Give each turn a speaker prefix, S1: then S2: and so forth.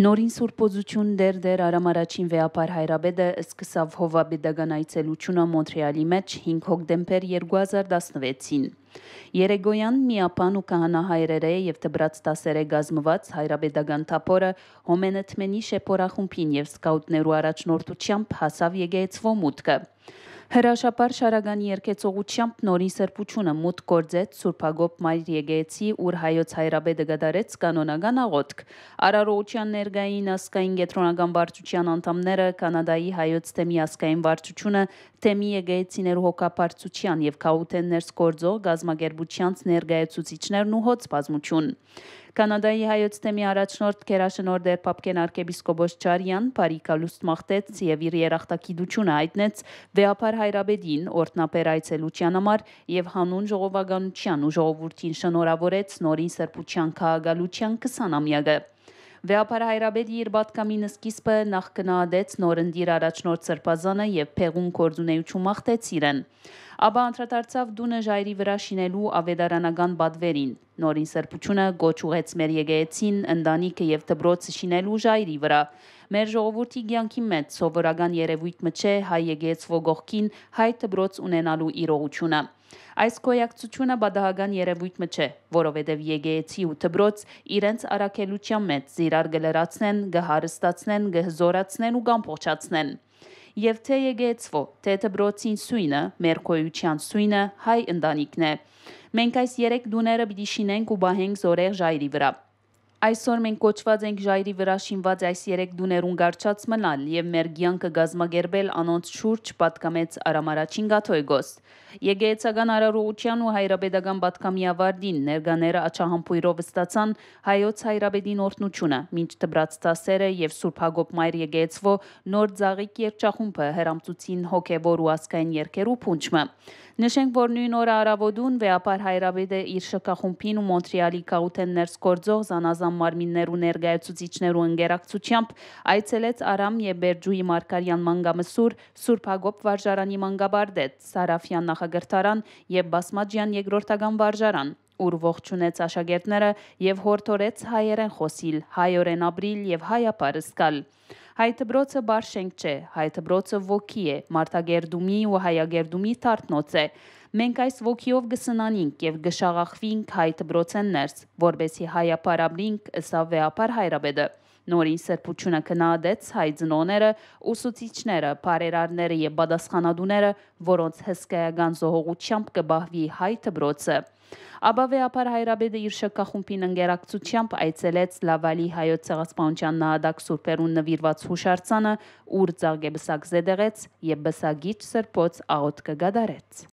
S1: Նորին սուրպոզություն դեր-դեր Արամ առաջին վեապար Հայրաբեդը սկսավ հովաբեդական այցելությունը Մոնտրեալի մեջ 5 հոկտեմբեր 2016-ին։ Երեգոյան միապան ու կահանահայրերը եւ դբրած տասերը գազմված հայրաբեդական թափորը Հոմենեթմենի շեփորախումբին եւ սկաուտներու առաջնորդությամբ հասավ Եգեյցվո մուտքը։ Հրաշապար Շարագանի երկեցողությամբ նորի սրբությունը մուտք գործեց Սուրբագոպ Մայր Եգեյցի, ուր հայոց հայրաբեդը գդարեց կանոնական աղոթք։ Արարողության ներգային ասկային գետրոնական վարչության անդամները Կանադայի հայոց թեմի ասկային վարչությունը թեմի եկեղեցիներու հոգապարծության եւ քաութեն ներսկորձող գազմագերբությանց ներգայացուցիչներն ու հոց բազմություն։ Կանադայի հայոց թեմի առաջնորդ Կերաշնոր Դերպապկեն arczepiskopos Չարյան բարիկալուստ մաղթեց եւ իր երախտագիտությունը հայտնեց վեապար հայրաբեդին օրտնապեր այցելության համար եւ հանուն ժողովականության ու ժողովրդին շնորհավորեց նորին սրբության քաղաքալության 20-ամյակը։ Վեապարահայրաբեդի իր պատկամին սկիզբը նախ գնահատեց նորընտիր առաջնորդ Սրբազանը եւ Փեղուն կորձունեություն մաղթեց իրեն։ Աբա անդրադարձավ դունը ժայռի վրա շինելու ավետարանական բադվերին։ Նորին սրբությունը գոչ ուղեց մեր եկեղեցին, ընտանիքը եւ դբրոցը շինելու ժայռի վրա։ Մեր ժողովրդի ցանկի մեջ սովորական երևույթ մը չէ հայ եկեղեցու գողքին հայ դբրոց ունենալու իրողությունը։ Այս գոյակցությունը բադահական երևույթը չէ, որովհետև եկեղեցի ու դբրոց իրենց առաքելության մեջ զիրար գլրացնեն, գհարստացնեն, գհզորացնեն ու գամփոչացնեն։ Եվ թե եկեղեցվո, թե դբրոցին սույնը, մեր գոյության սույնը հայ ընտանիքն է։ Մենք այս երեք դուները պիտի շինենք ու բահենք զորեղ ժայռի վրա։ Այսօր մենք կոչված ենք ժայռի վրա շինված այս երեք դուներուն գարչած մնալ եւ մեր ցանկը գազմագերբել անոնց շուրջ պատկամեց Արամ առաջին Գաթոյգոս։ Եգեյցական արարողության ու հայրաբեդական պատկամիավարդին ներկաները աչահամփույրով ստացան հայոց հայրաբեդին օրտնությունը, ինչ դբրած տասերը եւ Սուրբ Հակոբ Մայր Եգեյցվո նոր ցաղիկ երջախումբը հերամցուցին հոգեբոր ու ասկային երկերու փունջը։ Նշենք, որ նույն օրը արավոդուն վեապար Հայրաբեդը իր շքախումբին ու Մոնտրեալի Կաուտեն ներս գործող զանազան մարմիններու ներգայացուցիչներու ընկերակցությամբ այցելեց Արամ Եբերջուի Մարգարյան մանգամսուր Սուրբ Հակոբ վարժարանի մանգաբարդետ Սարաֆյան նախագահ նախագահրան եւ Բասմաջյան երկրորդական վարժարան ուր ողջունեց աշակերտները եւ հորդորեց հայերեն խոսիլ, հայորեն ապրիլ եւ հայապարս կալ։ Հայ դբրոցը բարշենք չէ, հայ դբրոցը ոգի է, մարտագերդումի ու հայագերդումի տարտնոց է։ Մենք այս ոգիով գսնանինք եւ գշաղախվինք հայ դբրոցեն ներս, որբեսի հայապարաբրինք, սա վեապար հայրաբեդը։ Նորին սրբությունը քննադեց հայ ծնոները, ուսուցիչները, բարերարները եւ բադասխանադուները, որոնց հսկայական զողողությամբ կբահվի հայ դբրոցը։ Աբավե ապար հայրաբեդը իր շքախումբին ընկերակցությամբ այցելեց Լավալի հայոց ցեղասպանության նահատակ Սուրբերուն նվիրված հուշարձանը, ուր ծաղկե բսակ զեդեղեց եւ բսագիչ սրբոց աղոտ կգադարեց։